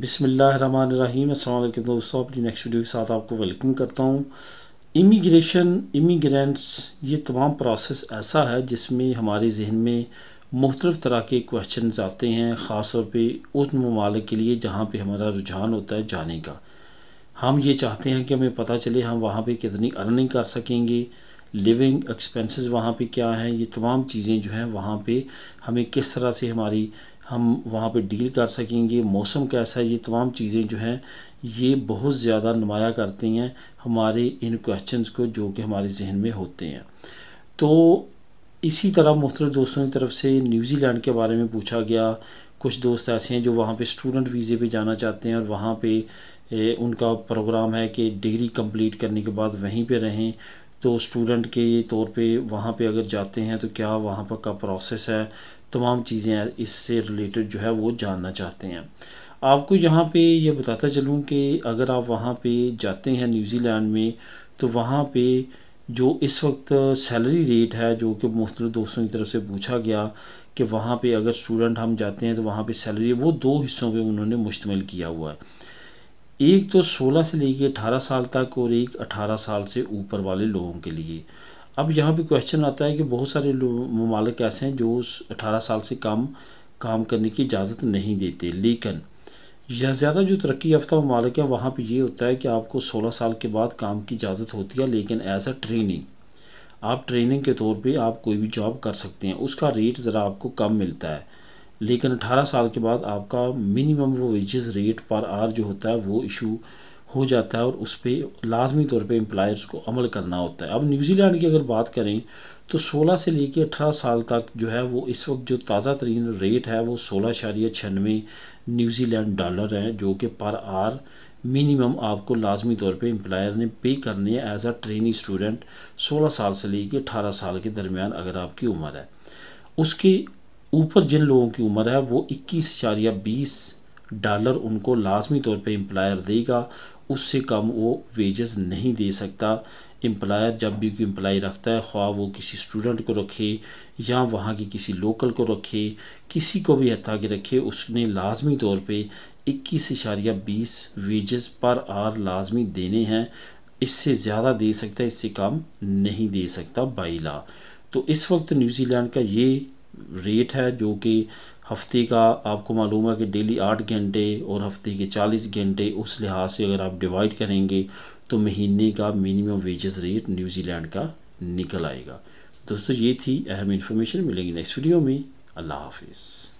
बिसमीम अल्लाम दोस्तों अपनी नेक्स्ट वीडियो के साथ आपको वेलकम करता हूँ इमिग्रेशन इमिग्रेंट्स ये तमाम प्रोसेस ऐसा है जिसमें हमारे जहन में मुख्तफ तरह के क्वेश्चन आते हैं ख़ास तौर पर उस ममालिक के लिए जहाँ पर हमारा रुझान होता है जाने का हम ये चाहते हैं कि हमें पता चले हम वहाँ पर कितनी अर्निंग कर सकेंगे लिविंग एक्सपेंसेस वहाँ पे क्या हैं ये तमाम चीज़ें जो हैं वहाँ पे हमें किस तरह से हमारी हम वहाँ पे डील कर सकेंगे मौसम कैसा है ये तमाम चीज़ें जो हैं ये बहुत ज़्यादा नुमाया करती हैं हमारे इन क्वेश्चन को जो कि हमारे जहन में होते हैं तो इसी तरह मुख्तल दोस्तों की तरफ से न्यूज़ीलैंड के बारे में पूछा गया कुछ दोस्त ऐसे हैं जो वहाँ पे स्टूडेंट वीज़े पे जाना चाहते हैं और वहाँ पे ए, उनका प्रोग्राम है कि डिग्री कंप्लीट करने के बाद वहीं पे रहें तो स्टूडेंट के तौर पे वहाँ पे अगर जाते हैं तो क्या वहाँ पर का प्रोसेस है तमाम चीज़ें इससे रिलेटेड जो है वो जानना चाहते हैं आपको यहाँ पे ये बताता चलूँ कि अगर आप वहाँ पे जाते हैं न्यूज़ीलैंड में तो वहाँ पे जो इस वक्त सैलरी रेट है जो कि मुख्तल दोस्तों की तरफ से पूछा गया कि वहाँ पे अगर स्टूडेंट हम जाते हैं तो वहाँ पे सैलरी वो दो हिस्सों पे उन्होंने मुश्तमिल किया हुआ है एक तो 16 से लेके 18 साल तक और एक 18 साल से ऊपर वाले लोगों के लिए अब यहाँ पे क्वेश्चन आता है कि बहुत सारे ममालिक ऐसे हैं जो अठारह साल से कम काम करने की इजाज़त नहीं देते लेकिन यह ज़्यादा जो तरक्की याफ्ता ममालिक है वहाँ पर ये होता है कि आपको सोलह साल के बाद काम की इजाज़त होती है लेकिन एज अ ट्रेनिंग आप ट्रेनिंग के तौर पे आप कोई भी जॉब कर सकते हैं उसका रेट ज़रा आपको कम मिलता है लेकिन 18 साल के बाद आपका मिनिमम वो वेजेस रेट पर आर जो होता है वो इशू हो जाता है और उस पर लाजमी तौर पे एम्प्लायर्स को अमल करना होता है अब न्यूजीलैंड की अगर बात करें तो 16 से लेकर अठारह साल तक जो है वो इस वक्त जो ताज़ा तरीन रेट है वो सोलह शारिया छियानवे न्यूजीलैंड डॉलर है जो कि पर आर मिनिमम आपको लाजमी तौर पे एम्प्लायर ने पे करने है एज अ ट्रेनिंग स्टूडेंट 16 साल से लेकर 18 साल के दरमियान अगर आपकी उम्र है उसके ऊपर जिन लोगों की उम्र है वो इक्कीस इशारिया बीस डॉलर उनको लाजमी तौर पर एम्प्लायर देगा उससे कम वो वेजेस नहीं दे सकता एम्प्लायर जब भी कोई एम्प्लाई रखता है ख्वाह वो किसी स्टूडेंट को रखे या वहाँ की किसी लोकल को रखे किसी को भी हत्या के रखे उसने लाजमी तौर पर इक्कीस इशारिया बीस वेजेस पर आर लाजमी देने हैं इससे ज़्यादा दे सकता है इससे कम नहीं दे सकता बाइला तो इस वक्त न्यूज़ीलैंड का ये रेट है जो कि हफ्ते का आपको मालूम है कि डेली आठ घंटे और हफ्ते के चालीस घंटे उस लिहाज से अगर आप डिवाइड करेंगे तो महीने का मिनिमम वेजेस रेट न्यूजीलैंड का निकल आएगा दोस्तों ये थी अहम इन्फॉर्मेशन मिलेगी नेक्स्ट वीडियो में अल्लाह हाफिज़